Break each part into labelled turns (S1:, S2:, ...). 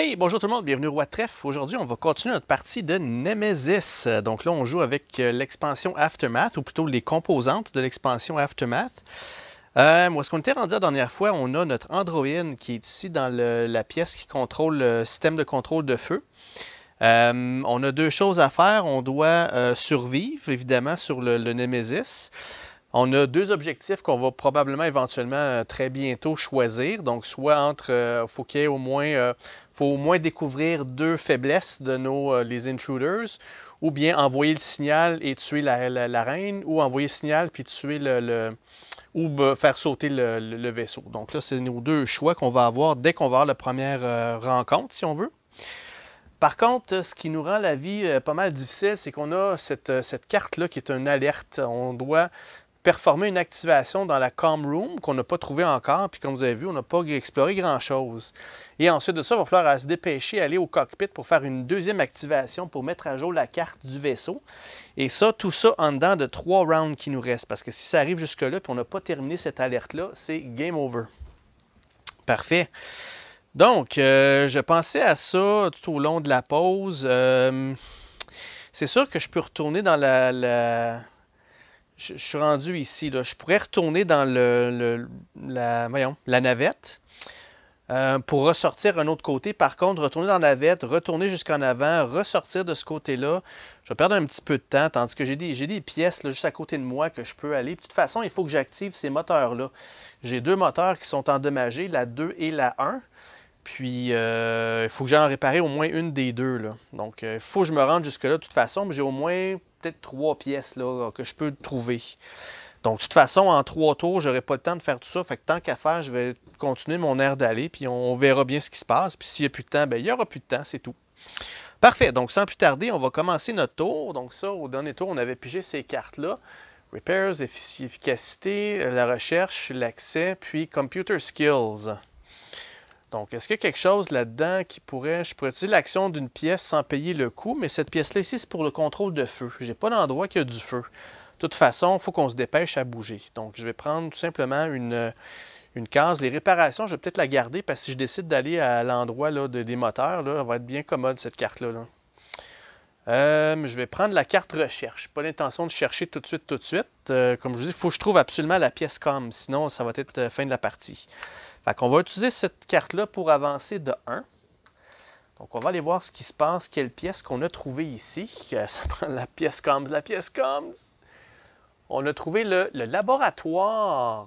S1: Hey, bonjour tout le monde, bienvenue au Roi Trèfle. Aujourd'hui, on va continuer notre partie de Nemesis. Donc là, on joue avec euh, l'expansion Aftermath, ou plutôt les composantes de l'expansion Aftermath. Euh, moi, où est-ce qu'on était rendu la dernière fois? On a notre Androïne qui est ici dans la pièce qui contrôle le euh, système de contrôle de feu. on a deux choses à faire. On doit survivre, évidemment, sur le Nemesis. On a deux objectifs qu'on va probablement éventuellement euh, très bientôt choisir. Donc, soit entre, Il euh, faut au moins, euh, faut au moins découvrir deux faiblesses de nos les intruders, ou bien envoyer le signal et tuer la, reine, ou envoyer le signal puis tuer le, ou faire sauter le, vaisseau. Donc là, c'est nos deux choix qu'on va avoir dès qu'on va avoir la première rencontre, si on veut. Par contre, ce qui nous rend la vie pas mal difficile, c'est qu'on a cette, cette carte-là qui est une alerte. On doit performer une activation dans la Calm Room qu'on n'a pas trouvé encore, puis comme vous avez vu, on n'a pas exploré grand-chose. Et ensuite de ça, il va falloir se dépêcher, aller au cockpit pour faire une deuxième activation pour mettre à jour la carte du vaisseau. Et ça, tout ça en dedans de trois rounds qui nous restent. Parce que si ça arrive jusque-là, puis on n'a pas terminé cette alerte-là, c'est game over. Parfait. Donc, euh, je pensais à ça tout au long de la pause. Euh, c'est sûr que je peux retourner dans la je, suis rendu ici. Je pourrais retourner dans la, la navette euh, pour ressortir un autre côté. Par contre, retourner dans la navette, retourner jusqu'en avant, ressortir de ce côté-là, je vais perdre un petit peu de temps, tandis que j'ai des, pièces juste à côté de moi que je peux aller. De toute façon, il faut que j'active ces moteurs-là. J'ai deux moteurs qui sont endommagés, la 2 et la 1. Puis, euh, il faut que j'en réparer au moins une des deux. Donc, il euh, faut que je me rende jusque-là de toute façon, mais j'ai au moins peut-être trois pièces là, que je peux trouver. Donc, de toute façon, en trois tours, j'aurai pas le temps de faire tout ça. Fait que tant qu'à faire, je vais continuer mon air d'aller, puis on verra bien ce qui se passe. Puis s'il n'y a plus de temps, bien, il n'y aura plus de temps, c'est tout. Parfait. Donc, sans plus tarder, on va commencer notre tour. Donc, ça, au dernier tour, on avait pigé ces cartes-là. Repairs, efficacité, euh, la recherche, l'accès, puis computer skills. Donc, est-ce qu'il y a quelque chose là-dedans qui pourrait... Je pourrais utiliser l'action d'une pièce sans payer le coût, mais cette pièce-là ici, c'est pour le contrôle de feu. Je n'ai pas d'endroit qui a du feu. De toute façon, il faut qu'on se dépêche à bouger. Donc, je vais prendre tout simplement une, euh, une case. Les réparations, je vais peut-être la garder parce que si je décide d'aller à l'endroit des moteurs, là, elle va être bien commode, cette carte-là. Euh, je vais prendre la carte recherche. Pas l'intention de chercher tout de suite, tout de suite. Euh, comme je vous dis, il faut que je trouve absolument la pièce comme, sinon ça va être fin de la partie. On va utiliser cette carte-là pour avancer de 1. Donc, on va aller voir ce qui se passe, quelle pièce qu'on a trouvée ici. Ça prend la pièce comme... la pièce comme... On a trouvé le, laboratoire.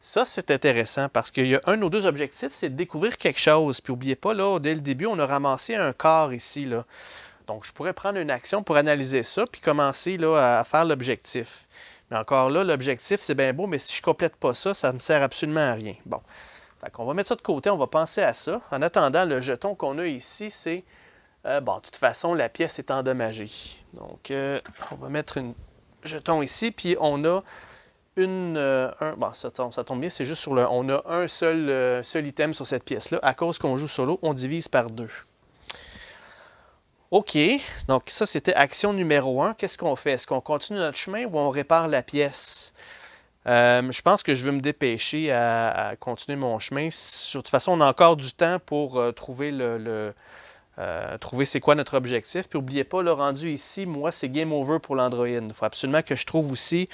S1: Ça, c'est intéressant parce qu'il y a un ou deux objectifs, c'est de découvrir quelque chose. Puis, n'oubliez pas, là, dès le début, on a ramassé un corps ici. Là. Donc, je pourrais prendre une action pour analyser ça, puis commencer là, à faire l'objectif. Mais encore là, l'objectif, c'est bien beau, mais si je ne complète pas ça, ça ne me sert absolument à rien. Bon on va mettre ça de côté, on va penser à ça. En attendant, le jeton qu'on a ici, c'est... Euh, bon, de toute façon, la pièce est endommagée. Donc, euh, on va mettre un jeton ici, puis on a une... Euh, un, bon, ça tombe, bien, c'est juste sur le... On a un seul, seul item sur cette pièce-là. À cause qu'on joue solo, on divise par deux. OK, donc ça, c'était action numéro un. Qu'est-ce qu'on fait? Est-ce qu'on continue notre chemin ou on répare la pièce? Euh, je pense que je vais me dépêcher à, continuer mon chemin. De toute façon, on a encore du temps pour euh, trouver le, euh, trouver c'est quoi notre objectif. Puis n'oubliez pas, le rendu ici, moi, c'est game over pour l'Android. Il faut absolument que je trouve aussi.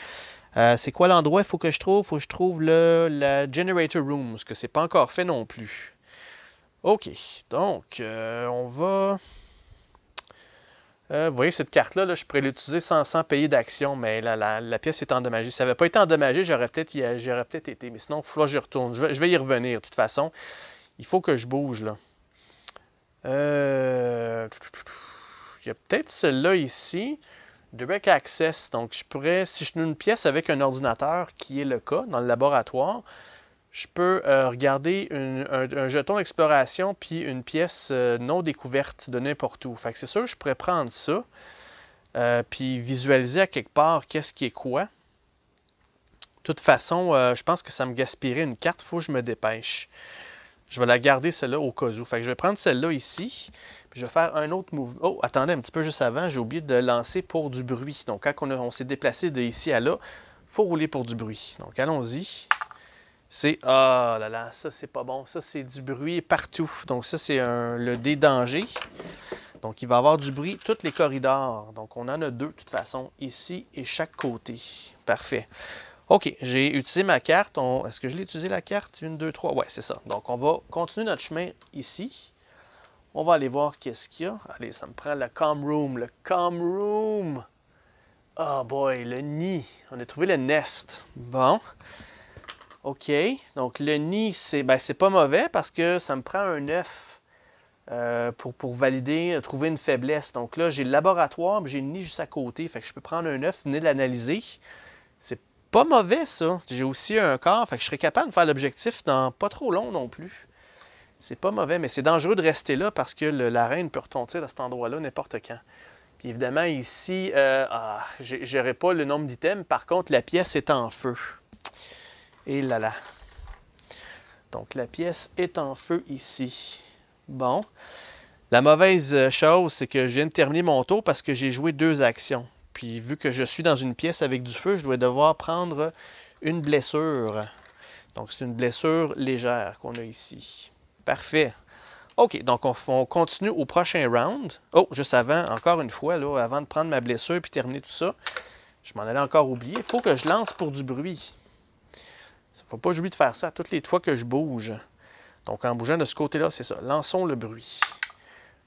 S1: c'est quoi l'endroit? Il faut que je trouve. faut que je trouve le, la generator room, ce que c'est pas encore fait non plus. OK. Donc, on va. Euh, vous voyez, cette carte-là, je pourrais l'utiliser sans, payer d'action, mais la, pièce est endommagée. Si ça n'avait pas été endommagé, j'aurais peut-être été. Mais sinon, il faut retourne. Je vais, je vais, y revenir, de toute façon. Il faut que je bouge, là. Euh, il y a peut-être celle-là ici. Direct Access. Donc, je pourrais, si je tenais une pièce avec un ordinateur, qui est le cas dans le laboratoire, je peux euh, regarder un, jeton d'exploration puis une pièce euh, non découverte de n'importe où. Fait que c'est sûr, je pourrais prendre ça euh, puis visualiser à quelque part qu'est-ce qui est quoi. De toute façon, je pense que ça me gaspillerait une carte. faut que je me dépêche. Je vais la garder, celle-là, au cas où. je vais prendre celle-là ici. je vais faire un autre mouvement. Oh, attendez un petit peu juste avant. J'ai oublié de lancer pour du bruit. Donc, quand on, on s'est déplacé de ici à là, il faut rouler pour du bruit. Donc, allons-y c'est Ah là là, ça c'est pas bon, ça c'est du bruit partout. Donc ça c'est le dé danger. Donc il va avoir du bruit tous les corridors. Donc on en a deux de toute façon, ici et chaque côté. Parfait. OK, j'ai utilisé ma carte. Est-ce que je l'ai utilisé la carte? Une, deux, trois. Ouais, c'est ça. Donc on va continuer notre chemin ici. On va aller voir qu'est-ce qu'il y a. Allez, ça me prend le cam room. Le cam room. Oh boy, le nid. On a trouvé le nest. Bon. OK. Donc, le nid, ben, c'est pas mauvais parce que ça me prend un œuf euh, pour, valider, trouver une faiblesse. Donc là, j'ai le laboratoire, j'ai le nid juste à côté. Fait que je peux prendre un œuf, venir l'analyser. C'est pas mauvais, ça. J'ai aussi un corps. Fait que je serais capable de faire l'objectif dans pas trop long non plus. C'est pas mauvais, mais c'est dangereux de rester là parce que la reine peut retentir à cet endroit-là n'importe quand. Puis évidemment, ici, euh, ah, j'aurais pas le nombre d'items. Par contre, la pièce est en feu. Et là là. Donc la pièce est en feu ici. Bon. La mauvaise euh, chose, c'est que je viens de terminer mon tour parce que j'ai joué deux actions. Puis vu que je suis dans une pièce avec du feu, je dois devoir prendre une blessure. Donc c'est une blessure légère qu'on a ici. Parfait. OK, donc on, continue au prochain round. Oh, juste avant, encore une fois, là, avant de prendre ma blessure puis terminer tout ça, je m'en allais encore oublier. Il faut que je lance pour du bruit. Ça ne faut pas oublier de faire ça toutes les fois que je bouge. Donc, en bougeant de ce côté-là, c'est ça. Lançons le bruit.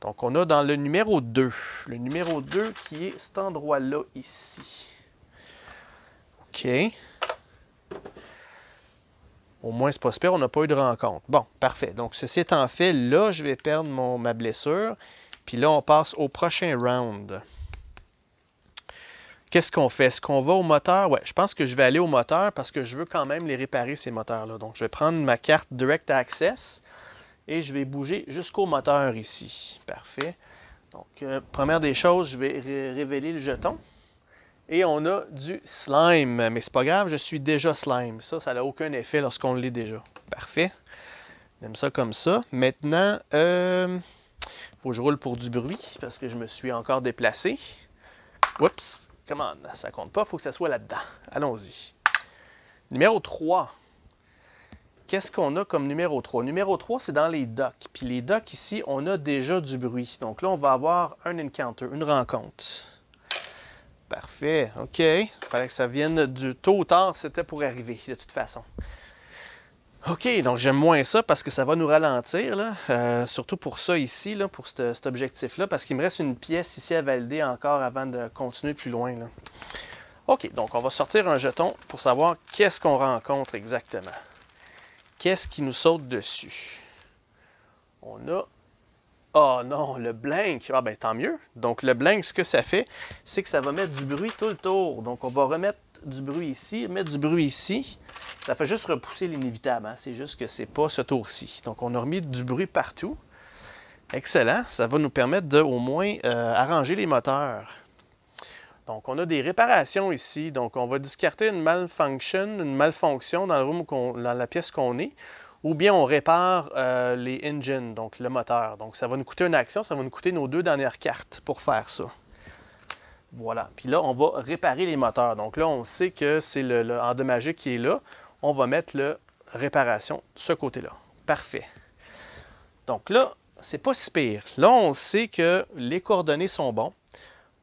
S1: Donc, on a dans le numéro 2, le numéro 2 qui est cet endroit-là ici. OK. Au moins, c'est prospère. on n'a pas eu de rencontre. Bon, parfait. Donc, ceci étant fait, là, je vais perdre ma blessure. Puis là, on passe au prochain round. Qu'est-ce qu'on fait? Est-ce qu'on va au moteur? Ouais, je pense que je vais aller au moteur parce que je veux quand même les réparer, ces moteurs-là. Donc, je vais prendre ma carte Direct Access et je vais bouger jusqu'au moteur ici. Parfait. Donc, euh, première des choses, je vais révéler le jeton. Et on a du slime. Mais c'est pas grave, je suis déjà slime. Ça, ça n'a aucun effet lorsqu'on l'est déjà. Parfait. J'aime ça comme ça. Maintenant, il euh, faut que je roule pour du bruit parce que je me suis encore déplacé. Oups, Come on, ça compte pas, il faut que ça soit là-dedans. Allons-y. Numéro 3. Qu'est-ce qu'on a comme numéro 3? Numéro 3, c'est dans les docks. Puis les docks, ici, on a déjà du bruit. Donc là, on va avoir un encounter, une rencontre. Parfait, OK. Il fallait que ça vienne du tôt ou tard, c'était pour arriver, de toute façon. OK, donc j'aime moins ça parce que ça va nous ralentir, euh, surtout pour ça ici, là, pour cet, objectif-là, parce qu'il me reste une pièce ici à valider encore avant de continuer plus loin. OK, donc on va sortir un jeton pour savoir qu'est-ce qu'on rencontre exactement. Qu'est-ce qui nous saute dessus? On a... Oh non, le blank! Ah ben tant mieux! Donc le blink, ce que ça fait, c'est que ça va mettre du bruit tout le tour. Donc on va remettre du bruit ici, mettre du bruit ici. Ça fait juste repousser l'inévitable. Hein. C'est juste que c'est pas ce tour-ci. Donc, on a remis du bruit partout. Excellent. Ça va nous permettre de au moins euh, arranger les moteurs. Donc, on a des réparations ici. Donc, on va discarter une malfunction, une malfonction dans, le room la pièce qu'on est. Ou bien on répare euh, les engines, donc le moteur. Donc, ça va nous coûter une action. Ça va nous coûter nos deux dernières cartes pour faire ça. Voilà. Puis là, on va réparer les moteurs. Donc là, on sait que c'est le, le endommagé qui est là on va mettre le réparation de ce côté-là. Parfait. Donc là, c'est pas si pire. Là, on sait que les coordonnées sont bons.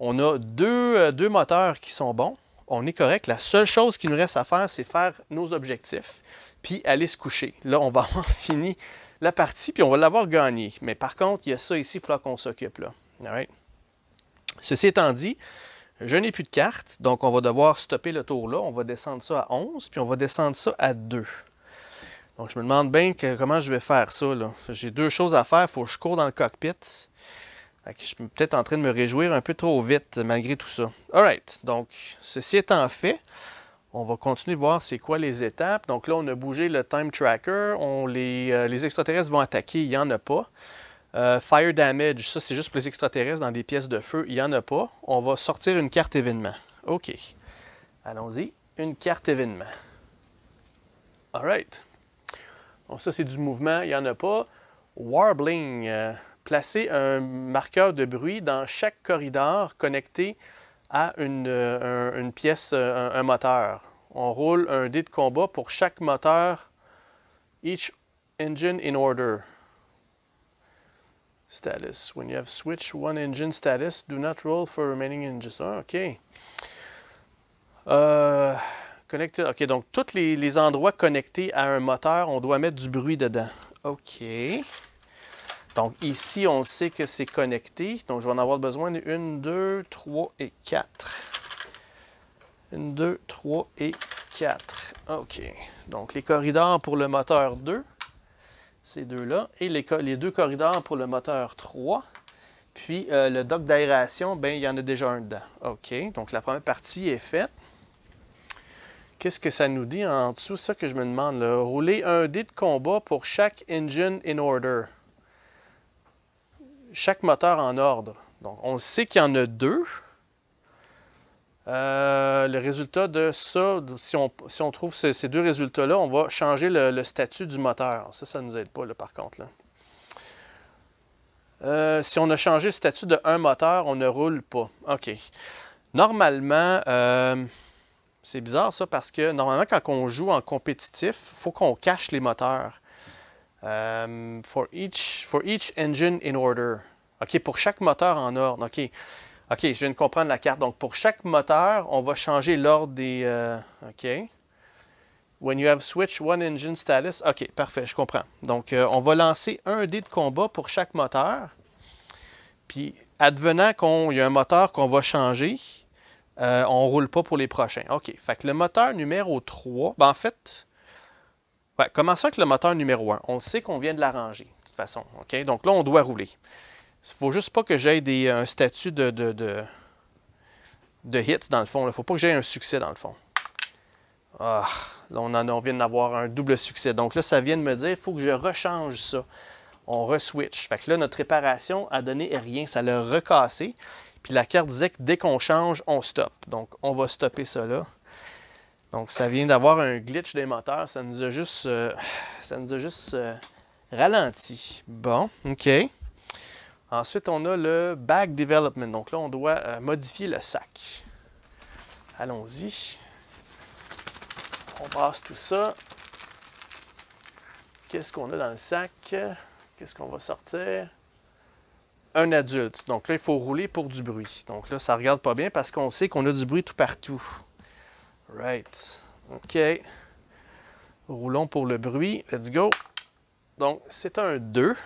S1: On a euh, deux, moteurs qui sont bons. On est correct. La seule chose qui nous reste à faire, c'est faire nos objectifs, puis aller se coucher. Là, on va avoir fini la partie, puis on va l'avoir gagnée. Mais par contre, il y a ça ici, il faudra qu'on s'occupe là. Ceci étant dit, je n'ai plus de carte, donc on va devoir stopper le tour là. On va descendre ça à 11, puis on va descendre ça à 2. Donc je me demande bien comment je vais faire ça. J'ai deux choses à faire. Il faut que je cours dans le cockpit. je suis peut-être en train de me réjouir un peu trop vite malgré tout ça. right. donc ceci étant fait, on va continuer de voir c'est quoi les étapes. Donc là, on a bougé le time tracker. On, les, euh, les extraterrestres vont attaquer, il n'y en a pas. Euh, fire damage, ça c'est juste pour les extraterrestres dans des pièces de feu, il n'y en a pas. On va sortir une carte événement. OK. Allons-y. Une carte événement. Alright. Bon, ça c'est du mouvement, il n'y en a pas. Warbling. Euh, placer un marqueur de bruit dans chaque corridor connecté à une, euh, pièce, un, moteur. On roule un dé de combat pour chaque moteur, each engine in order status. When you have switched one engine status, do not roll for remaining engines. Ah, okay. OK. Euh, connected. OK, donc tous les, endroits connectés à un moteur, on doit mettre du bruit dedans. OK. Donc ici, on sait que c'est connecté. Donc je vais en avoir besoin de deux, trois et quatre. Une, deux, trois et quatre. OK. Donc les corridors pour le moteur 2 ces deux-là, et les, deux corridors pour le moteur 3. Puis euh, le dock d'aération, ben il y en a déjà un dedans. OK, donc la première partie est faite. Qu'est-ce que ça nous dit en dessous? ça que je me demande. Rouler un dé de combat pour chaque engine in order. Chaque moteur en ordre. Donc, on sait qu'il y en a deux. Euh, le résultat de ça, si on, trouve ces, deux résultats-là, on va changer le, statut du moteur. Ça, ça ne nous aide pas, là, par contre. Euh, si on a changé le statut de un moteur, on ne roule pas. OK. Normalement, euh, c'est bizarre ça parce que normalement, quand on joue en compétitif, il faut qu'on cache les moteurs. for, each, for each engine in order. OK, pour chaque moteur en ordre. OK. OK, je viens de comprendre la carte. Donc, pour chaque moteur, on va changer l'ordre des... Euh, OK. When you have switched one engine status. OK, parfait, je comprends. Donc, euh, on va lancer un dé de combat pour chaque moteur. Puis, advenant qu'il y a un moteur qu'on va changer, euh, on ne roule pas pour les prochains. OK, fait que le moteur numéro 3... Ben, en fait, commençons avec le moteur numéro 1. On sait qu'on vient de l'arranger, de toute façon. OK, donc là, on doit rouler. Il faut juste pas que j'aie un statut de, de, hit, dans le fond. Il faut pas que j'aie un succès, dans le fond. Ah, là, on, en, vient d'avoir un double succès. Donc là, ça vient de me dire, il faut que je rechange ça. On re-switch. Fait que là, notre réparation a donné rien. Ça l'a recassé. Puis la carte disait que dès qu'on change, on stoppe. Donc, on va stopper ça là. Donc, ça vient d'avoir un glitch des moteurs. Ça nous a juste, euh, ça nous a juste euh, ralenti. Bon, OK. Ensuite, on a le Bag Development. Donc là, on doit euh, modifier le sac. Allons-y. On brasse tout ça. Qu'est-ce qu'on a dans le sac? Qu'est-ce qu'on va sortir? Un adulte. Donc là, il faut rouler pour du bruit. Donc là, ça ne regarde pas bien parce qu'on sait qu'on a du bruit tout partout. Right. OK. Roulons pour le bruit. Let's go. Donc, c'est un 2.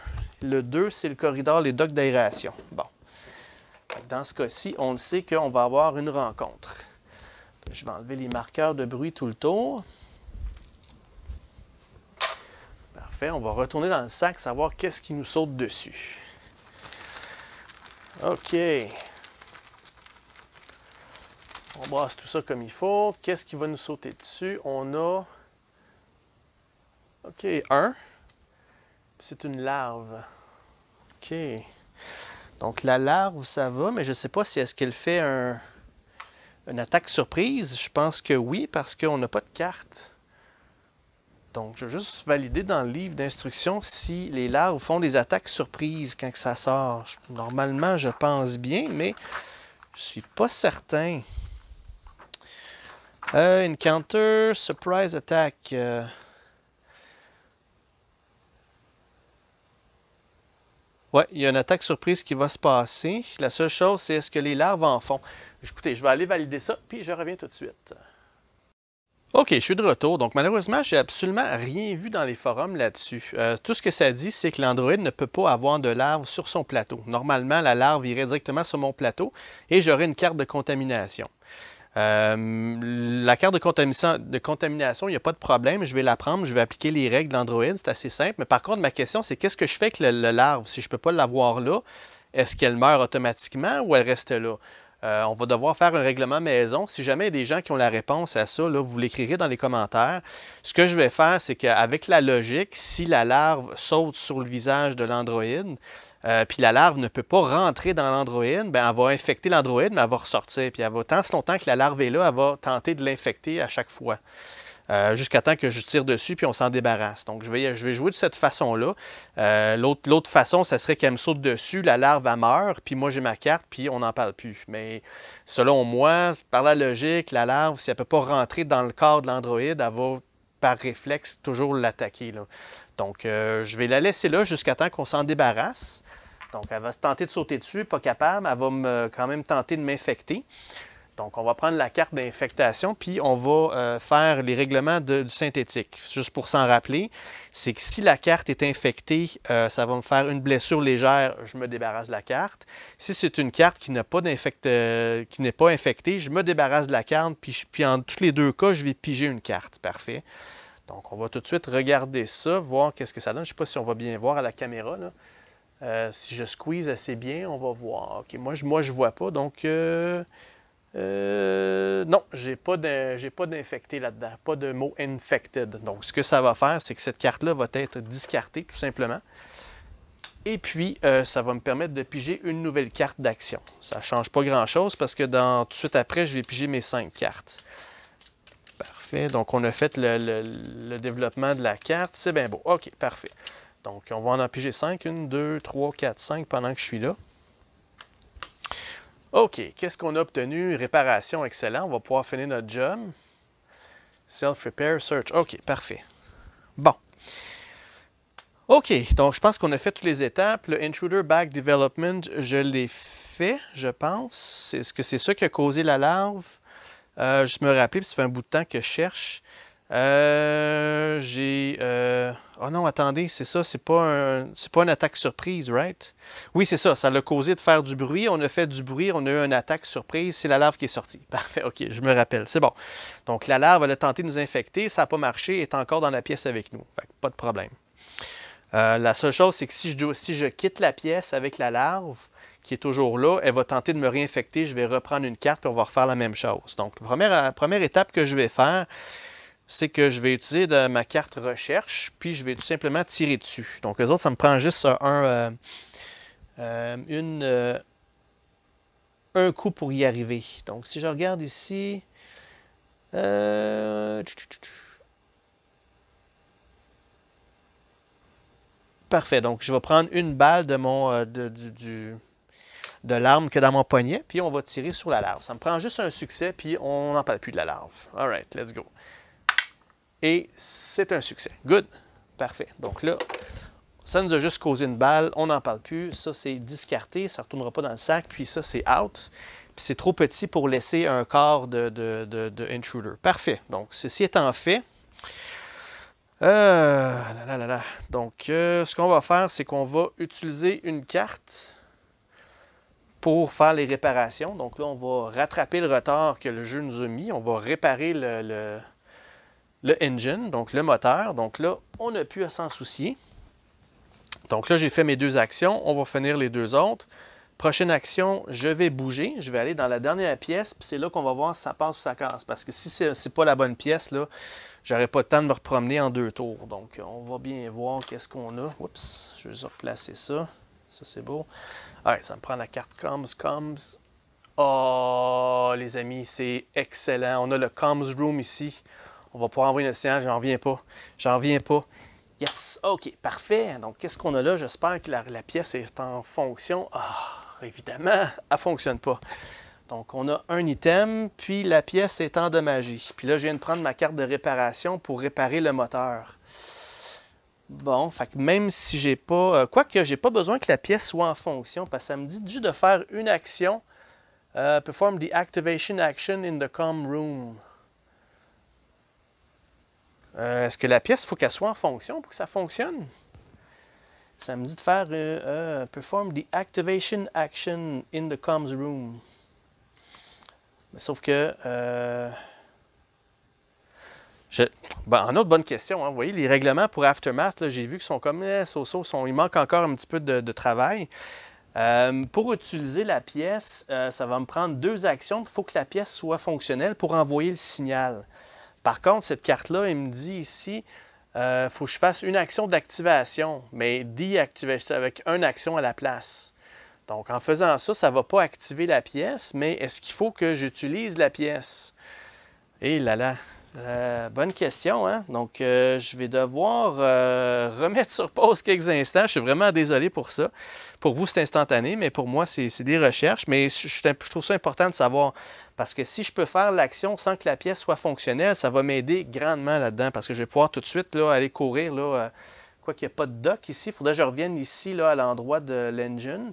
S1: Le 2, c'est le corridor, les docks d'aération. Bon. Dans ce cas-ci, on sait qu'on va avoir une rencontre. Je vais enlever les marqueurs de bruit tout le tour. Parfait, on va retourner dans le sac, savoir qu'est-ce qui nous saute dessus. OK. On brasse tout ça comme il faut. Qu'est-ce qui va nous sauter dessus? On a... OK, un. C'est une larve. OK. Donc la larve, ça va, mais je ne sais pas si est-ce qu'elle fait une attaque surprise. Je pense que oui, parce qu'on n'a pas de carte. Donc, je vais juste valider dans le livre d'instruction si les larves font des attaques surprises quand ça sort. Normalement, je pense bien, mais je suis pas certain. Euh, encounter, surprise attack. Euh, Oui, il y a une attaque surprise qui va se passer. La seule chose, c'est est-ce que les larves en font? Écoutez, je vais aller valider ça, puis je reviens tout de suite. OK, je suis de retour. Donc, malheureusement, j'ai absolument rien vu dans les forums là-dessus. Euh, tout ce que ça dit, c'est que l'Android ne peut pas avoir de larve sur son plateau. Normalement, la larve irait directement sur mon plateau et j'aurais une carte de contamination. Euh, la carte de, contamination, de contamination, il n'y a pas de problème. Je vais la prendre, je vais appliquer les règles d'Android, c'est assez simple. Mais par contre, ma question, c'est qu'est-ce que je fais avec le, larve si je ne peux pas l'avoir là? Est-ce qu'elle meurt automatiquement ou elle reste là? Euh, on va devoir faire un règlement maison. Si jamais il y a des gens qui ont la réponse à ça, vous l'écrirez dans les commentaires. Ce que je vais faire, c'est qu'avec la logique, si la larve saute sur le visage de l'androïde, euh, puis la larve ne peut pas rentrer dans l'androïde, ben, elle va infecter l'androïde, mais elle va ressortir. Puis elle va, tant longtemps que la larve est là, elle va tenter de l'infecter à chaque fois. Euh, jusqu'à temps que je tire dessus puis on s'en débarrasse. Donc, je vais, je vais jouer de cette façon-là. Euh, l'autre façon, ça serait qu'elle me saute dessus, la larve, elle meurt, puis moi, j'ai ma carte, puis on n'en parle plus. Mais selon moi, par la logique, la larve, si elle ne peut pas rentrer dans le corps de l'androïde, elle va, par réflexe, toujours l'attaquer. Donc, je vais la laisser là jusqu'à temps qu'on s'en débarrasse. Donc, elle va se tenter de sauter dessus, pas capable. Elle va quand même tenter de m'infecter. Donc, on va prendre la carte d'infectation, puis on va euh, faire les règlements de, du synthétique. Juste pour s'en rappeler, c'est que si la carte est infectée, euh, ça va me faire une blessure légère, je me débarrasse de la carte. Si c'est une carte qui euh, n'est pas, pas infectée, je me débarrasse de la carte, puis, puis en tous les deux cas, je vais piger une carte. Parfait. Donc, on va tout de suite regarder ça, voir qu'est-ce que ça donne. Je ne sais pas si on va bien voir à la caméra, euh, si je squeeze assez bien, on va voir. OK, moi, je vois pas, donc... Euh, euh, non, je n'ai pas d'infecté là-dedans, pas de mot infected. Donc, ce que ça va faire, c'est que cette carte-là va être discartée, tout simplement. Et puis, ça va me permettre de piger une nouvelle carte d'action. Ça ne change pas grand-chose parce que dans, tout de suite après, je vais piger mes cinq cartes. Parfait. Donc, on a fait le, le développement de la carte. C'est bien beau. OK, parfait. Donc, on va en empiger 5. 1, 2, 3, 4, 5 pendant que je suis là. OK, qu'est-ce qu'on a obtenu? Réparation, excellent. On va pouvoir finir notre job. Self-repair search. OK, parfait. Bon. OK, donc je pense qu'on a fait toutes les étapes. Le intruder back development, je l'ai fait, je pense. Est-ce que c'est ça qui a causé la larve? Euh, je me rappelle, ça fait un bout de temps que je cherche. Euh, j'ai. Euh, oh non, attendez, c'est ça, c'est pas, un... c'est pas une attaque surprise, right? Oui, c'est ça, ça l'a causé de faire du bruit. On a fait du bruit, on a eu une attaque surprise, c'est la larve qui est sortie. Parfait, ok, je me rappelle, c'est bon. Donc la larve, elle a tenté de nous infecter, ça n'a pas marché, est encore dans la pièce avec nous. Fait pas de problème. Euh, la seule chose, c'est que si je, je quitte la pièce avec la larve, qui est toujours là, elle va tenter de me réinfecter, je vais reprendre une carte, pour on faire la même chose. Donc, la première étape que je vais faire, c'est que je vais utiliser de ma carte recherche, puis je vais tout simplement tirer dessus. Donc, les autres, ça me prend juste un, euh, euh, une, euh, un coup pour y arriver. Donc, si je regarde ici, parfait. Donc, je vais prendre une balle de mon du, de l'arme que dans mon poignet, puis on va tirer sur la larve. Ça me prend juste un succès, puis on n'en parle plus de la larve. All right, let's go. Et c'est un succès. Good. Parfait. Donc là, ça nous a juste causé une balle, on n'en parle plus. Ça, c'est discarté, ça ne retournera pas dans le sac. Puis ça, c'est out. Puis c'est trop petit pour laisser un corps de, Parfait. Donc, ceci étant fait, euh, donc euh, ce qu'on va faire, c'est qu'on va utiliser une carte pour faire les réparations. Donc là, on va rattraper le retard que le jeu nous a mis. On va réparer le le engine, donc le moteur. Donc là, on n'a plus à s'en soucier. Donc là, j'ai fait mes deux actions. On va finir les deux autres. Prochaine action, je vais bouger. Je vais aller dans la dernière pièce, puis c'est là qu'on va voir si ça passe ou ça casse. Parce que si ce n'est pas la bonne pièce, là, j'aurai pas le temps de me repromener en deux tours. Donc, on va bien voir qu'est-ce qu'on a. Oups, je vais replacer ça. Ça, c'est beau. allez ça me prend la carte Coms, Coms. Oh, les amis, c'est excellent. On a le Coms Room ici. On va pouvoir envoyer notre signal. J'en reviens pas. J'en reviens pas. Yes! OK, parfait. Donc, qu'est-ce qu'on a là? J'espère que la, pièce est en fonction. Ah, évidemment, elle ne fonctionne pas. Donc, on a un item, puis la pièce est endommagée. Puis là, je viens de prendre ma carte de réparation pour réparer le moteur. Bon, fait que même si j'ai pas... Quoique, euh, Quoique, j'ai pas besoin que la pièce soit en fonction, parce que ça me dit juste de faire une action. Euh, perform the activation action in the com room. Euh, est-ce que la pièce, il faut qu'elle soit en fonction pour que ça fonctionne? Ça me dit de faire euh, euh, Perform the activation action in the comms room. sauf que... Ben, en autre bonne question, hein. vous voyez, les règlements pour Aftermath, j'ai vu qu'ils sont comme eh, sont... il manque encore un petit peu de, travail. pour utiliser la pièce, ça va me prendre deux actions. Il faut que la pièce soit fonctionnelle pour envoyer le signal. Par contre, cette carte-là, elle me dit ici, il euh, faut que je fasse une action d'activation, mais activation avec une action à la place. Donc, en faisant ça, ça ne va pas activer la pièce, mais est-ce qu'il faut que j'utilise la pièce? Et là là, euh, bonne question. Hein? Donc, euh, je vais devoir euh, remettre sur pause quelques instants. Je suis vraiment désolé pour ça. Pour vous, c'est instantané, mais pour moi, c'est des recherches. Mais je, trouve ça important de savoir parce que si je peux faire l'action sans que la pièce soit fonctionnelle, ça va m'aider grandement là-dedans parce que je vais pouvoir tout de suite aller courir. Là, quoi qu'il n'y ait pas de dock ici, il faudrait que je revienne ici là, à l'endroit de l'engine.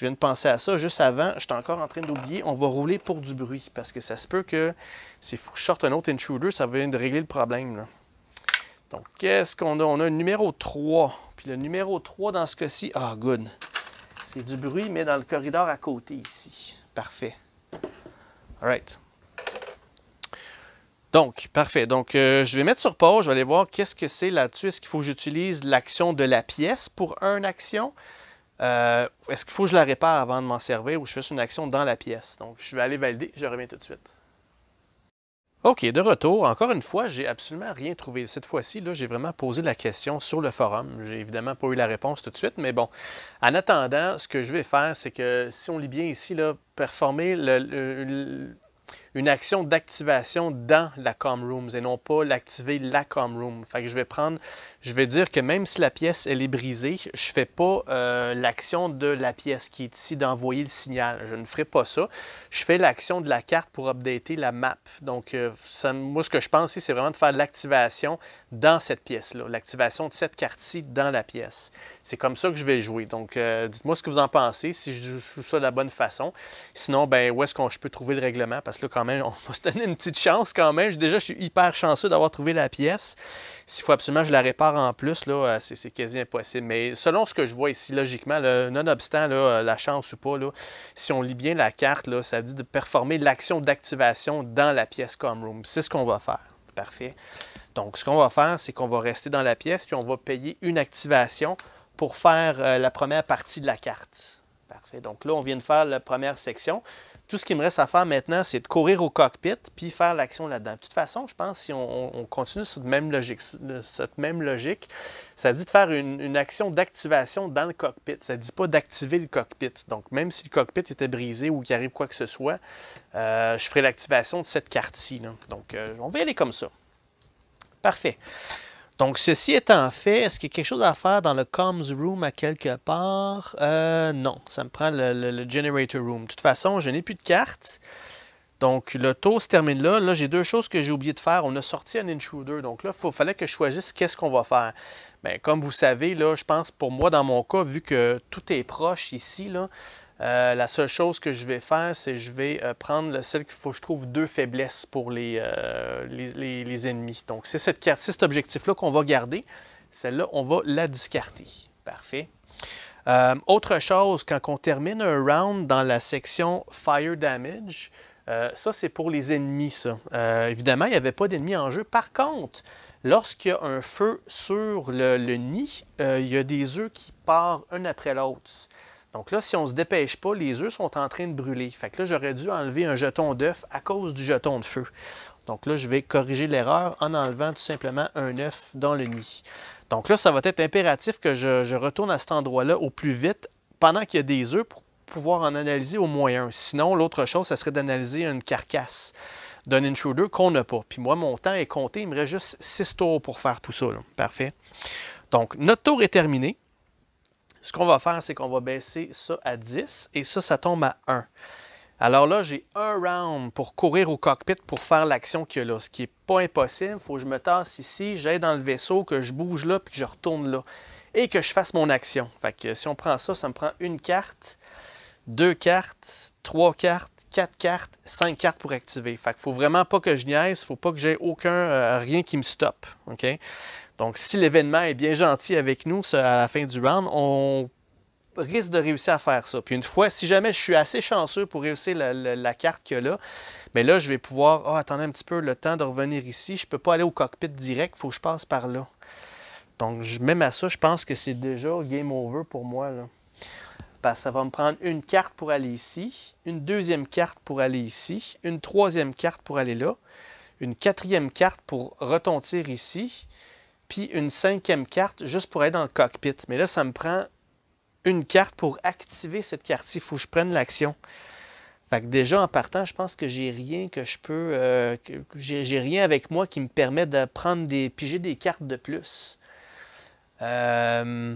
S1: Je viens de penser à ça. Juste avant, je suis encore en train d'oublier, on va rouler pour du bruit parce que ça se peut que si je sorte un autre intruder, ça va de régler le problème. Donc, qu'est-ce qu'on a? On a un numéro 3. Puis le numéro 3 dans ce cas-ci, ah, good. C'est du bruit, mais dans le corridor à côté ici. Parfait. All right. Donc, parfait. Donc, euh, je vais mettre sur pause. Je vais aller voir qu'est-ce que c'est là-dessus. Est-ce qu'il faut que j'utilise l'action de la pièce pour un action? Euh, est-ce qu'il faut que je la répare avant de m'en servir ou je fais une action dans la pièce? Donc, je vais aller valider, je reviens tout de suite. OK, de retour. Encore une fois, j'ai absolument rien trouvé. Cette fois-ci, Là, j'ai vraiment posé la question sur le forum. J'ai évidemment pas eu la réponse tout de suite, mais bon. En attendant, ce que je vais faire, c'est que si on lit bien ici, là, performer le une action d'activation dans la Rooms et non pas l'activer la room Fait que je vais prendre, je vais dire que même si la pièce elle est brisée, je fais pas euh, l'action de la pièce qui est ici d'envoyer le signal. Je ne ferai pas ça. Je fais l'action de la carte pour updater la map. Donc euh, moi ce que je pense ici, c'est vraiment de faire l'activation dans cette pièce-là, l'activation de cette carte-ci dans la pièce. C'est comme ça que je vais jouer. Donc euh, dites-moi ce que vous en pensez, si je joue ça de la bonne façon. Sinon, ben où est-ce qu'on je peux trouver le règlement? Parce que là, on va se donner une petite chance quand même. Déjà, je suis hyper chanceux d'avoir trouvé la pièce. S'il faut absolument que je la répare en plus, euh, c'est, quasi impossible. Mais selon ce que je vois ici, logiquement, nonobstant euh, la chance ou pas, si on lit bien la carte, là, ça dit de performer l'action d'activation dans la pièce Comroom. room. C'est ce qu'on va faire. Parfait. Donc, ce qu'on va faire, c'est qu'on va rester dans la pièce, puis on va payer une activation pour faire euh, la première partie de la carte. Parfait. Donc là, on vient de faire la première section. Tout ce qui me reste à faire maintenant, c'est de courir au cockpit puis faire l'action là-dedans. De toute façon, je pense si on, continue cette même logique, cette même logique, ça dit de faire une, action d'activation dans le cockpit. Ça ne dit pas d'activer le cockpit. Donc, même si le cockpit était brisé ou qu'il arrive quoi que ce soit, euh, je ferai l'activation de cette carte-ci. Donc, euh, on va y aller comme ça. Parfait. Donc, ceci étant fait, est-ce qu'il y a quelque chose à faire dans le comms room à quelque part? Euh, non, ça me prend le, generator room. De toute façon, je n'ai plus de cartes. Donc, le tour se termine là. Là, j'ai deux choses que j'ai oublié de faire. On a sorti un intruder. Donc là, il fallait que je choisisse qu'est-ce qu'on va faire. mais ben, comme vous savez, là, je pense pour moi, dans mon cas, vu que tout est proche ici, là, euh, la seule chose que je vais faire, c'est que je vais euh, prendre celle qu'il faut je trouve deux faiblesses pour les, euh, ennemis. Donc, c'est cette carte, cet objectif-là qu'on va garder. Celle-là, on va la discarter. Parfait. autre chose, quand on termine un round dans la section Fire Damage, ça, c'est pour les ennemis, évidemment, il n'y avait pas d'ennemis en jeu. Par contre, lorsqu'il y a un feu sur le, le nid, il y a des œufs qui partent un après l'autre. Donc là, si on ne se dépêche pas, les œufs sont en train de brûler. Fait que là, j'aurais dû enlever un jeton d'œuf à cause du jeton de feu. Donc là, je vais corriger l'erreur en enlevant tout simplement un œuf dans le nid. Donc là, ça va être impératif que je, retourne à cet endroit-là au plus vite pendant qu'il y a des œufs pour pouvoir en analyser au moyen. Sinon, l'autre chose, ça serait d'analyser une carcasse d'un intruder qu'on n'a pas. Puis moi, mon temps est compté. Il me reste juste 6 tours pour faire tout ça. Parfait. Donc, notre tour est terminé. Ce qu'on va faire, c'est qu'on va baisser ça à 10 et ça, ça tombe à 1. Alors là, j'ai un round pour courir au cockpit pour faire l'action qu'il y a là, ce qui n'est pas impossible. Il faut que je me tasse ici, j'aille dans le vaisseau, que je bouge là, puis que je retourne là et que je fasse mon action. Fait que si on prend ça, ça me prend une carte, deux cartes, trois cartes, quatre cartes, cinq cartes pour activer. Fait qu'il faut vraiment pas que je niaise, faut pas que j'ai aucun euh, rien qui me stoppe, OK donc, si l'événement est bien gentil avec nous à la fin du round, on risque de réussir à faire ça. Puis une fois, si jamais je suis assez chanceux pour réussir la, carte qu'il y a là, mais là, je vais pouvoir, oh, ah, attendre un petit peu le temps de revenir ici. Je ne peux pas aller au cockpit direct, il faut que je passe par là. Donc, même à ça, je pense que c'est déjà game over pour moi. Là. que ben, ça va me prendre une carte pour aller ici, une deuxième carte pour aller ici, une troisième carte pour aller là, une quatrième carte pour retentir ici, puis une cinquième carte juste pour être dans le cockpit. Mais là, ça me prend une carte pour activer cette carte-ci. Il faut que je prenne l'action. Fait que déjà, en partant, je pense que j'ai rien que je peux... Euh, j'ai rien avec moi qui me permet de prendre des... piger des cartes de plus. Euh,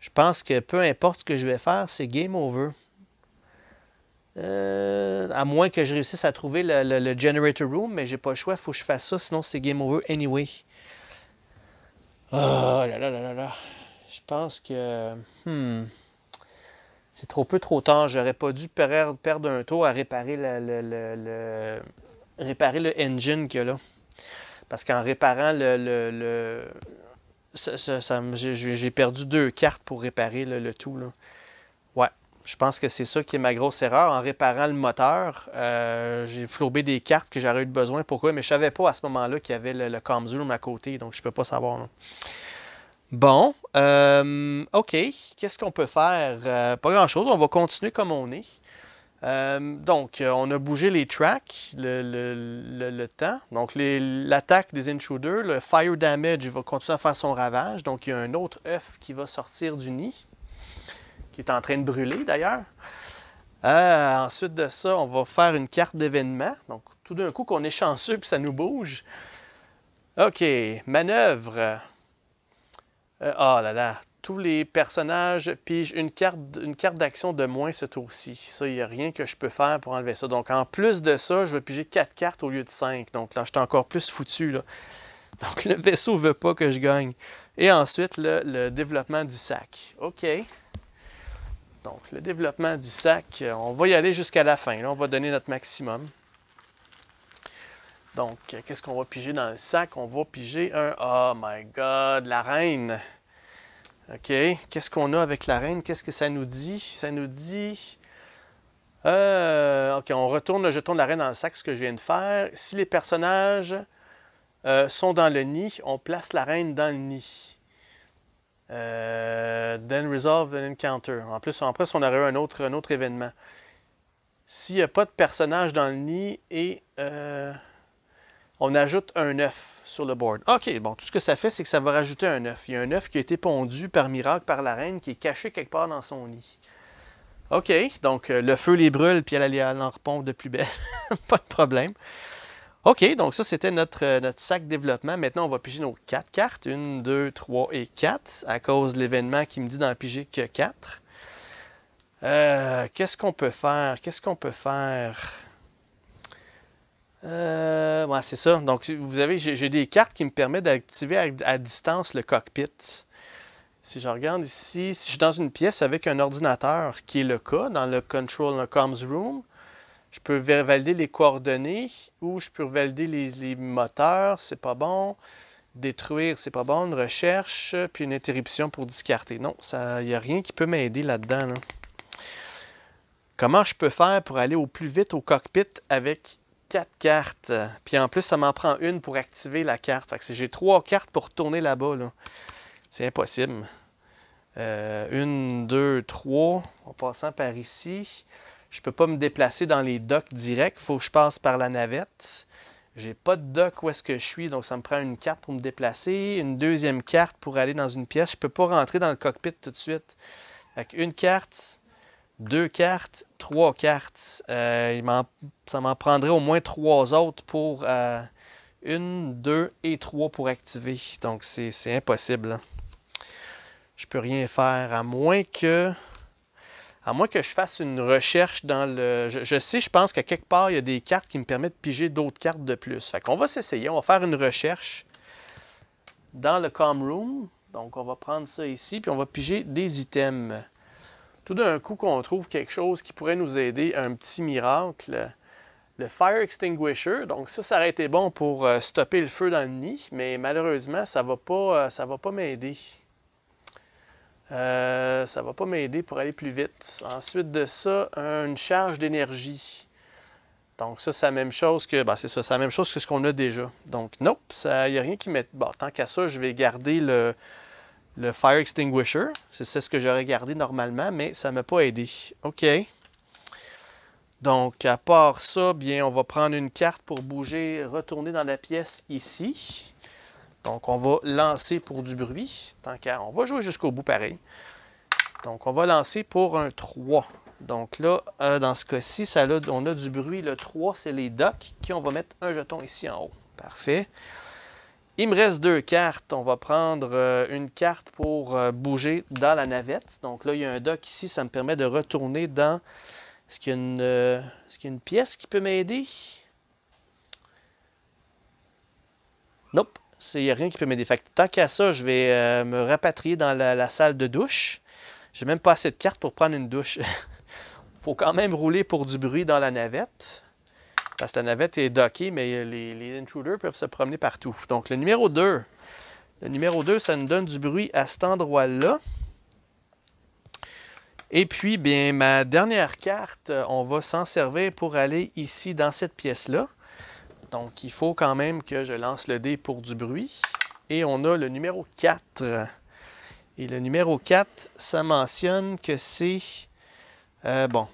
S1: je pense que peu importe ce que je vais faire, c'est game over. Euh, à moins que je réussisse à trouver le, generator room, mais j'ai pas le choix, il faut que je fasse ça, sinon c'est game over anyway. Oh là là là là là. Je pense que. Hmm, c'est trop peu trop tard. J'aurais pas dû perdre, un tour à réparer le, le, réparer le engine qu'il y a là. Parce qu'en réparant le. le j'ai perdu deux cartes pour réparer le, tout. Là je pense que c'est ça qui est ma grosse erreur. En réparant le moteur, euh, j'ai flobé des cartes que j'aurais eu besoin. Pourquoi? Mais je ne savais pas à ce moment-là qu'il y avait le, le à côté, donc je ne peux pas savoir. Bon, euh, OK. Qu'est-ce qu'on peut faire? Euh, pas grand-chose. On va continuer comme on est. donc, on a bougé les tracks, le, temps. Donc, l'attaque des intruders, le fire damage va continuer à faire son ravage. Donc, il y a un autre œuf qui va sortir du nid qui est en train de brûler d'ailleurs. Euh, ensuite de ça, on va faire une carte d'événement. Donc, tout d'un coup, qu'on est chanceux puis ça nous bouge. OK, manœuvre. Euh, ah oh là là, tous les personnages pigent une carte, une carte d'action de moins ce tour-ci. Ça, il n'y a rien que je peux faire pour enlever ça. Donc, en plus de ça, je vais piger quatre cartes au lieu de 5. Donc, là, je suis encore plus foutu. Là. Donc, le vaisseau ne veut pas que je gagne. Et ensuite, le développement du sac. OK. Donc, le développement du sac, euh, on va y aller jusqu'à la fin. on va donner notre maximum. Donc, euh, qu'est-ce qu'on va piger dans le sac? On va piger un... Oh my God! La reine! OK. Qu'est-ce qu'on a avec la reine? Qu'est-ce que ça nous dit? Ça nous dit... Euh, OK, on retourne Je jeton la reine dans le sac, ce que je viens de faire. Si les personnages sont dans le nid, on place la reine dans le nid. Euh, then resolve an encounter. En plus, après, on aurait eu un autre, événement. S'il n'y a pas de personnage dans le nid et euh, on ajoute un œuf sur le board. OK, bon, tout ce que ça fait, c'est que ça va rajouter un œuf. Il y a un œuf qui a été pondu par miracle par la reine qui est caché quelque part dans son nid. OK, donc euh, le feu les brûle puis elle, elle en repompe de plus belle. pas de problème. OK, donc ça, c'était notre, euh, notre sac développement. Maintenant, on va piger nos quatre cartes. Une, deux, trois et quatre, à cause de l'événement qui me dit d'en piger que quatre. Euh, qu'est-ce qu'on peut faire? Qu'est-ce qu'on peut faire? Euh, c'est ça. Donc, vous avez, j'ai des cartes qui me permettent d'activer à, distance le cockpit. Si je regarde ici, si je suis dans une pièce avec un ordinateur, ce qui est le cas dans le Control Comms Room, je peux valider les coordonnées ou je peux valider les, les moteurs, c'est pas bon. Détruire, c'est pas bon. Une recherche, puis une interruption pour discarter. Non, il n'y a rien qui peut m'aider là-dedans. Comment je peux faire pour aller au plus vite au cockpit avec quatre cartes? Puis en plus, ça m'en prend une pour activer la carte. j'ai trois cartes pour tourner là-bas. C'est impossible. Euh, une, deux, trois, en passant par ici. Je ne peux pas me déplacer dans les docks directs. Il faut que je passe par la navette. J'ai pas de dock où est-ce que je suis, donc ça me prend une carte pour me déplacer, une deuxième carte pour aller dans une pièce. Je peux pas rentrer dans le cockpit tout de suite. Avec une carte, deux cartes, trois cartes. Euh, ça m'en prendrait au moins trois autres pour euh, une, deux et trois pour activer. Donc c'est impossible. Je Je peux rien faire à moins que à moins que je fasse une recherche dans le... Je, sais, je pense qu'à quelque part, il y a des cartes qui me permettent de piger d'autres cartes de plus. Fait qu'on va s'essayer. On va faire une recherche dans le com room. Donc, on va prendre ça ici, puis on va piger des items. Tout d'un coup, qu'on trouve quelque chose qui pourrait nous aider, un petit miracle. Le fire extinguisher, donc ça, ça aurait été bon pour euh, stopper le feu dans le nid, mais malheureusement, ça ne va pas, euh, ça va pas m'aider. Euh, ça ne va pas m'aider pour aller plus vite. Ensuite de ça, une charge d'énergie. Donc ça, c'est la même chose que... Ben, c'est ça, c'est la même chose que ce qu'on a déjà. Donc, nope, il n'y a rien qui m'aide. Bon, tant qu'à ça, je vais garder le, le Fire Extinguisher. C'est ce que j'aurais gardé normalement, mais ça ne m'a pas aidé. OK. Donc, à part ça, bien, on va prendre une carte pour bouger, retourner dans la pièce ici. Donc, on va lancer pour du bruit. Tant on va jouer jusqu'au bout pareil. Donc, on va lancer pour un 3. Donc là, euh, dans ce cas-ci, on a du bruit. Le 3, c'est les docks qui on va mettre un jeton ici en haut. Parfait. Il me reste deux cartes. On va prendre euh, une carte pour euh, bouger dans la navette. Donc là, il y a un dock ici. Ça me permet de retourner dans... Est-ce qu'il y, qu y, a une pièce qui peut m'aider? Nope. Il n'y a rien qui peut m'aider. tant qu'à ça, je vais euh, me rapatrier dans la, salle de douche. J'ai même pas assez de cartes pour prendre une douche. faut quand même rouler pour du bruit dans la navette. Parce que la navette est dockée, mais les, les intruders peuvent se promener partout. Donc le numéro 2. Le numéro 2, ça nous donne du bruit à cet endroit-là. Et puis, bien, ma dernière carte, euh, on va s'en servir pour aller ici dans cette pièce-là. Donc, il faut quand même que je lance le dé pour du bruit. Et on a le numéro 4. Et le numéro 4, ça mentionne que c'est... Euh, bon,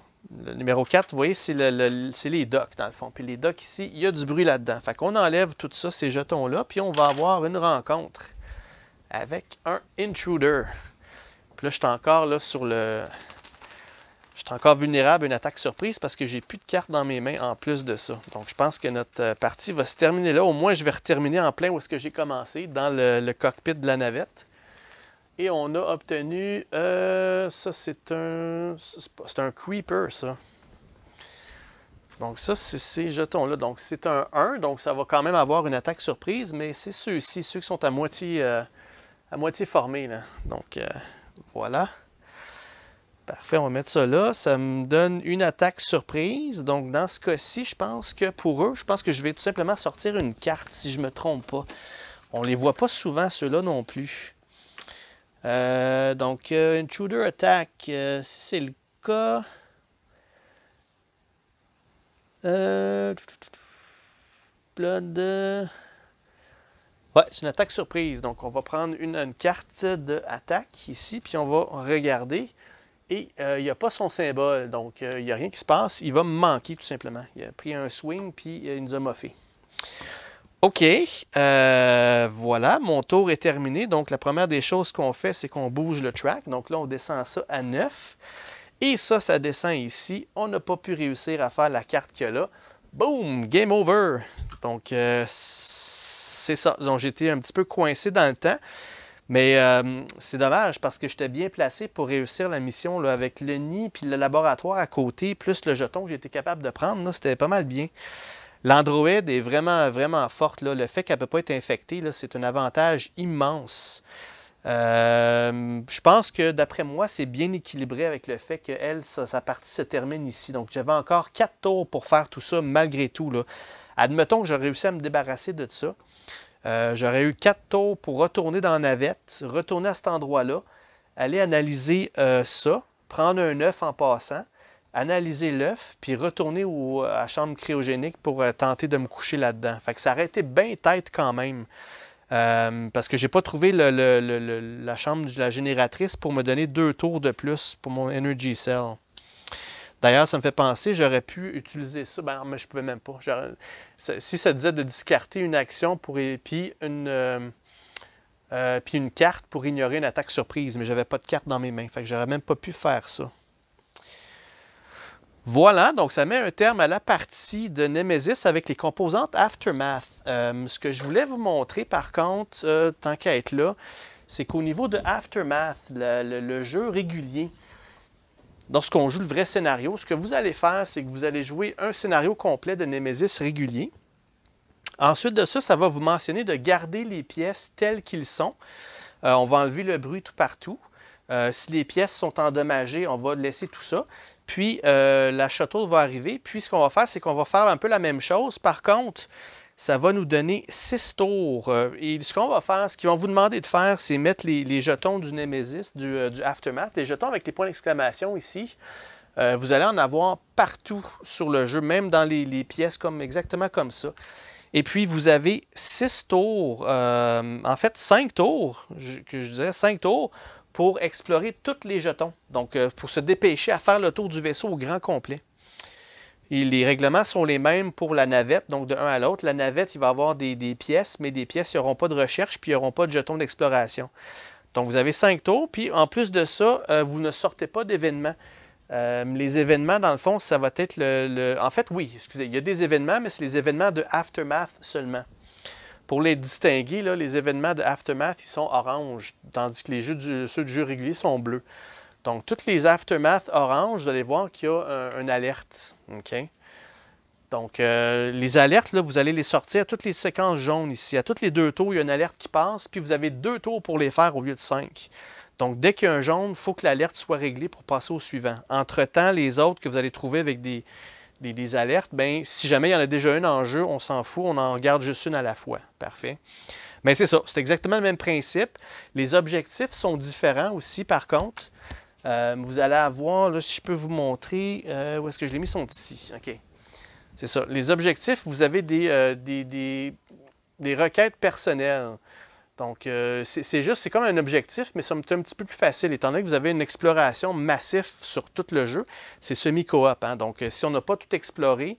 S1: le numéro 4, vous voyez, c'est le, les docks, dans le fond. Puis les docks, ici, il y a du bruit là-dedans. Fait qu'on enlève tout ça, ces jetons-là, puis on va avoir une rencontre avec un intruder. Puis là, je suis encore là, sur le, je suis encore vulnérable à une attaque surprise parce que j'ai plus de cartes dans mes mains en plus de ça. Donc, je pense que notre euh, partie va se terminer là. Au moins, je vais terminer en plein où est-ce que j'ai commencé, dans le, cockpit de la navette. Et on a obtenu... Euh, ça, c'est un... C'est un Creeper, ça. Donc ça, c'est ces jetons-là. Donc c'est un 1, donc ça va quand même avoir une attaque surprise, mais c'est ceux-ci, ceux qui sont à moitié, euh, à moitié formés. Donc Voilà. Parfait, on va mettre ça là. Ça me donne une attaque surprise. Donc, dans ce cas-ci, je pense que pour eux, je pense que je vais tout simplement sortir une carte, si je ne me trompe pas. On ne les voit pas souvent, ceux-là non plus. Euh, donc, Intruder euh, Attack, euh, si c'est le cas... Blood... Ouais, c'est une attaque surprise. Donc, on va prendre une, une carte d'attaque ici, puis on va regarder et euh, il n'y a pas son symbole. Donc, euh, il n'y a rien qui se passe. Il va me manquer, tout simplement. Il a pris un swing, puis euh, il nous a moffé. OK. voilà, mon tour est terminé. Donc, la première des choses qu'on fait, c'est qu'on bouge le track. Donc là, on descend ça à 9. Et ça, ça descend ici. On n'a pas pu réussir à faire la carte que là. Boom! Game over! Donc, c'est ça. Donc, j'étais un petit peu coincé dans le temps. Mais euh, c'est dommage parce que j'étais bien placé pour réussir la mission avec le nid puis le laboratoire à côté, plus le jeton que j'étais capable de prendre. C'était pas mal bien. L'Android est vraiment, vraiment forte. Le fait qu'elle ne peut pas être infectée, c'est un avantage immense. Euh, je pense que d'après moi, c'est bien équilibré avec le fait que sa, partie se termine ici. Donc j'avais encore quatre tours pour faire tout ça malgré tout. Admettons que j'ai réussi à me débarrasser de ça. Euh, j'aurais eu quatre tours pour retourner dans navette, retourner à cet endroit-là, aller analyser euh, ça, prendre un œuf en passant, analyser l'œuf, puis retourner à la chambre cryogénique pour euh, tenter de me coucher là-dedans. Fait que ça aurait été bien tête quand même. parce que j'ai pas trouvé la chambre de la génératrice pour me donner deux tours de plus pour mon Energy Cell. D'ailleurs, ça me fait penser, j'aurais pu utiliser ça, ben, mais je pouvais même pas. Si ça disait de discarter une action pour, puis une, euh, euh, puis une carte pour ignorer une attaque surprise, mais j'avais pas de carte dans mes mains, fait que j'aurais même pas pu faire ça. Voilà, donc ça met un terme à la partie de Nemesis avec les composantes Aftermath. Euh, ce que je voulais vous montrer, par contre, tant qu'à être là, c'est qu'au niveau de Aftermath, le, jeu régulier, qu'on joue le vrai scénario, ce que vous allez faire, c'est que vous allez jouer un scénario complet de Nemesis régulier. Ensuite de ça, ça va vous mentionner de garder les pièces telles qu'elles sont. Euh, on va enlever le bruit tout partout. Euh, si les pièces sont endommagées, on va laisser tout ça. Puis euh, la château va arriver. Puis ce qu'on va faire, c'est qu'on va faire un peu la même chose. Par contre, ça va nous donner 6 tours. Euh, et ce qu'on va faire, ce qu'ils vont vous demander de faire, c'est mettre les, jetons du Nemesis, euh, du, Aftermath, les jetons avec les points d'exclamation ici. Euh, vous allez en avoir partout sur le jeu, même dans les, pièces comme exactement comme ça. Et puis, vous avez 6 tours, en fait 5 tours, que je dirais 5 tours, pour explorer tous les jetons. Donc, pour se dépêcher à faire le tour du vaisseau au grand complet les règlements sont les mêmes pour la navette, donc de un à l'autre. La navette, il va avoir des, pièces, mais des pièces, seront n'auront pas de recherche, puis n'y n'auront pas de jetons d'exploration. Donc, vous avez cinq tours, puis en plus de ça, euh, vous ne sortez pas d'événements. Euh, les événements, dans le fond, ça va être le, En fait, oui, excusez, il y a des événements, mais c'est les événements de Aftermath seulement. Pour les distinguer, les événements de Aftermath, ils sont orange, tandis que les jeux ceux du jeu régulier sont bleus. Donc, toutes les aftermath orange, vous allez voir qu'il y a euh, une alerte. OK? Donc, euh, les alertes, là, vous allez les sortir à toutes les séquences jaunes ici. À toutes les deux tours, il y a une alerte qui passe, puis vous avez deux tours pour les faire au lieu de cinq. Donc, dès qu'il y a un jaune, il faut que l'alerte soit réglée pour passer au suivant. Entre-temps, les autres que vous allez trouver avec des, alertes, ben, si jamais il y en a déjà une en jeu, on s'en fout, on en garde juste une à la fois. Parfait. Mais c'est ça, c'est exactement le même principe. Les objectifs sont différents aussi, par contre. Euh, vous allez avoir, là, si je peux vous montrer, euh, où est-ce que je l'ai mis, sont ici. OK. C'est ça. Les objectifs, vous avez des, euh, requêtes personnelles. Donc, c'est juste, c'est comme un objectif, mais c'est un, petit peu plus facile, étant donné que vous avez une exploration massive sur tout le jeu. C'est semi-coop. op hein. Donc, si on n'a pas tout exploré,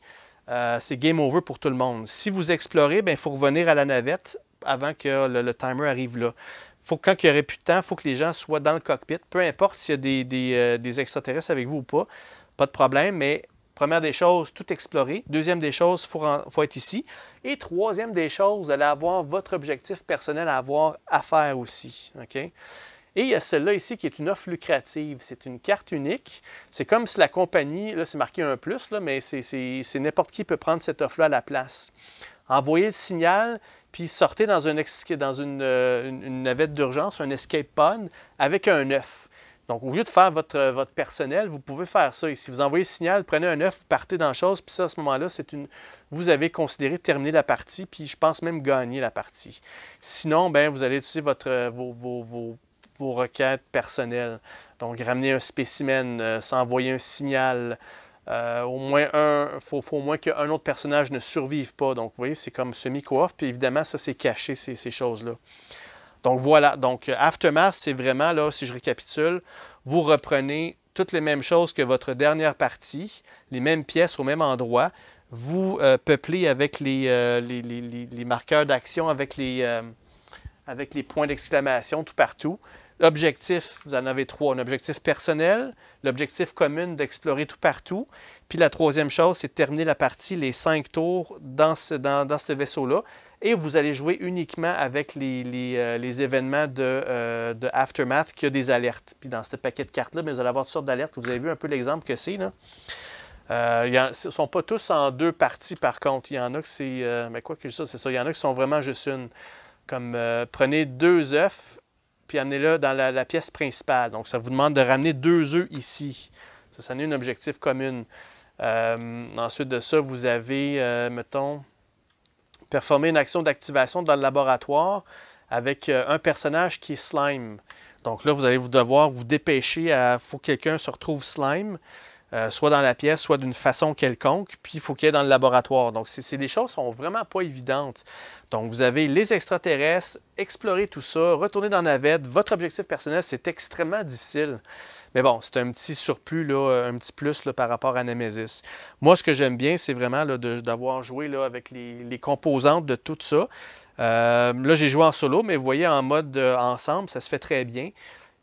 S1: c'est game over pour tout le monde. Si vous explorez, ben, il faut revenir à la navette avant que le timer arrive là faut que quand il n'y aurait plus de temps, il faut que les gens soient dans le cockpit. Peu importe s'il y a euh, des, extraterrestres avec vous ou pas, pas de problème, mais première des choses, tout explorer. Deuxième des choses, il faut, être ici. Et troisième des choses, vous avoir votre objectif personnel à avoir à faire aussi. Et il y a celle-là ici qui est une offre lucrative. C'est une carte unique. C'est comme si la compagnie, là c'est marqué un plus, là, mais c'est n'importe qui peut prendre cette offre-là à la place. Envoyer le signal, puis sortez dans, euh, une, navette d'urgence, un escape pod, avec un œuf. Donc, au lieu de faire votre, euh, personnel, vous pouvez faire ça. Et si vous envoyez signal, prenez un œuf, partez dans la chose, puis ça, à ce moment-là, c'est une. Vous avez considéré terminer la partie, puis je pense même gagner la partie. Sinon, ben vous allez utiliser votre, euh, vos, vos, requêtes personnelles. Donc, ramener un spécimen, sans s'envoyer un signal, euh, au moins un, faut, faut au moins qu'un autre personnage ne survive pas. Donc, vous voyez, c'est comme semi off Puis évidemment, ça, c'est caché, ces, choses-là. Donc voilà, donc euh, Aftermath, c'est vraiment là, si je récapitule, vous reprenez toutes les mêmes choses que votre dernière partie, les mêmes pièces au même endroit. Vous euh, peuplez avec les, marqueurs d'action, avec les, avec les points d'exclamation tout partout. Objectif, vous en avez trois. Un objectif personnel, l'objectif commun d'explorer tout partout. Puis la troisième chose, c'est de terminer la partie, les cinq tours dans ce, dans, dans ce vaisseau-là. Et vous allez jouer uniquement avec les, euh, événements de, euh, Aftermath qui a des alertes. Puis dans ce paquet de cartes-là, vous allez avoir toutes sortes d'alertes. Vous avez vu un peu l'exemple que c'est. Là. Euh, ce ne sont pas tous en deux parties, par contre. Il y en a que c'est. mais quoi que ça, c'est ça. Il y en a qui sont vraiment juste une. Comme prenez deux œufs puis amenez-le dans la, pièce principale. Donc, ça vous demande de ramener deux œufs ici. Ça, ça n'est un objectif commun. Euh, ensuite de ça, vous avez, euh, mettons, performé une action d'activation dans le laboratoire avec euh, un personnage qui est slime. Donc là, vous allez vous devoir vous dépêcher à faut que quelqu'un se retrouve slime. Euh, soit dans la pièce, soit d'une façon quelconque, puis il faut qu'il y ait dans le laboratoire. Donc, c'est des choses qui sont vraiment pas évidentes. Donc, vous avez les extraterrestres, explorer tout ça, retourner dans la navette. Votre objectif personnel, c'est extrêmement difficile. Mais bon, c'est un petit surplus, là, un petit plus par rapport à Nemesis. Moi, ce que j'aime bien, c'est vraiment d'avoir joué là, avec les, composantes de tout ça. Euh, là, j'ai joué en solo, mais vous voyez, en mode euh, ensemble, ça se fait très bien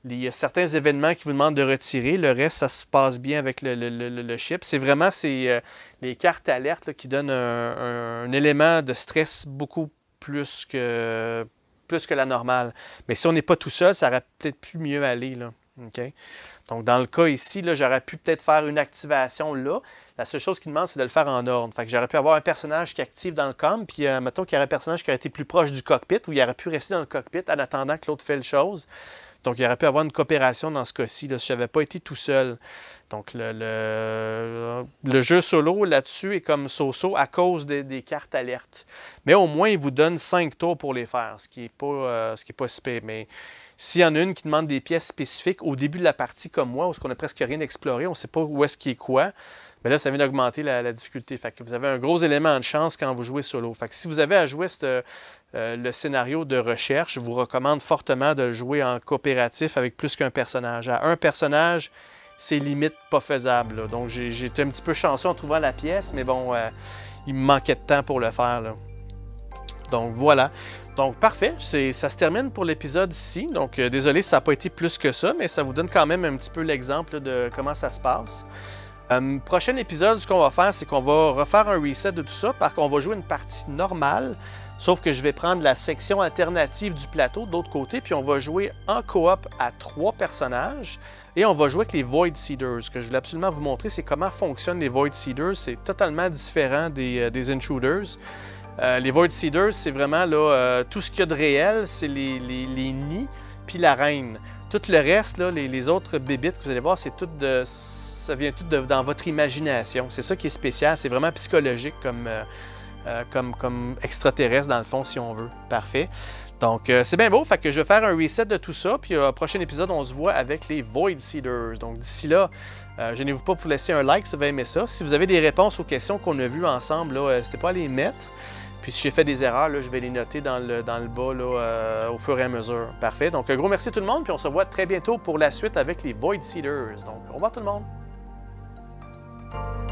S1: il y a certains événements qui vous demandent de retirer. Le reste, ça se passe bien avec le, le, chip. C'est vraiment euh, les cartes alertes qui donnent un, élément de stress beaucoup plus que, plus que la normale. Mais si on n'est pas tout seul, ça aurait peut-être pu mieux aller. Là. Donc, dans le cas ici, j'aurais pu peut-être faire une activation là. La seule chose qui demande, c'est de le faire en ordre. Fait j'aurais pu avoir un personnage qui active dans le camp. puis euh, mettons qu'il y aurait un personnage qui aurait été plus proche du cockpit, ou il aurait pu rester dans le cockpit en attendant que l'autre fait le chose. Donc, il aurait pu avoir une coopération dans ce cas-ci, si je n'avais pas été tout seul. Donc, le, jeu solo là-dessus est comme so-so à cause des, cartes alertes. Mais au moins, il vous donne 5 tours pour les faire, ce qui n'est pas, euh, ce qui est pas Mais s'il y en a une qui demande des pièces spécifiques au début de la partie, comme moi, où on n'a presque rien exploré, on ne sait pas où est-ce qui est quoi, mais ben là, ça vient d'augmenter la, la, difficulté. Fait que vous avez un gros élément de chance quand vous jouez solo. Fait que si vous avez à jouer cette, euh, le scénario de recherche. Je vous recommande fortement de jouer en coopératif avec plus qu'un personnage. À un personnage, c'est limite pas faisable. Donc j'ai été un petit peu chanceux en trouvant la pièce, mais bon, euh, il me manquait de temps pour le faire. Donc voilà. Donc parfait, ça se termine pour l'épisode ici. Donc euh, désolé, ça n'a pas été plus que ça, mais ça vous donne quand même un petit peu l'exemple de comment ça se passe. Euh, prochain épisode, ce qu'on va faire, c'est qu'on va refaire un reset de tout ça, parce qu'on va jouer une partie normale, sauf que je vais prendre la section alternative du plateau de l'autre côté, puis on va jouer en coop à trois personnages, et on va jouer avec les Void Seeders. Ce que je voulais absolument vous montrer, c'est comment fonctionnent les Void Seeders. C'est totalement différent des, euh, Intruders. Euh, les Void Seeders, c'est vraiment là, tout ce qu'il y a de réel, c'est les, nids, puis la reine. Tout le reste, les, autres bébites que vous allez voir, c'est tout de ça vient tout dans votre imagination. C'est ça qui est spécial, c'est vraiment psychologique comme, euh, euh, comme, comme extraterrestre, dans le fond, si on veut. Parfait. Donc, euh, c'est bien beau. Fait que je vais faire un reset de tout ça. Puis, au prochain épisode, on se voit avec les Void Seeders. Donc, d'ici là, je gênez-vous pas pour laisser un like si vous avez aimé ça. Si vous avez des réponses aux questions qu'on a vues ensemble, n'hésitez pas à les mettre. Puis, si j'ai fait des erreurs, je vais les noter dans le, dans le bas au fur et à mesure. Parfait. Donc, un gros merci à tout le monde. Puis, on se voit très bientôt pour la suite avec les Void Seeders. Donc, au revoir tout le monde. thank you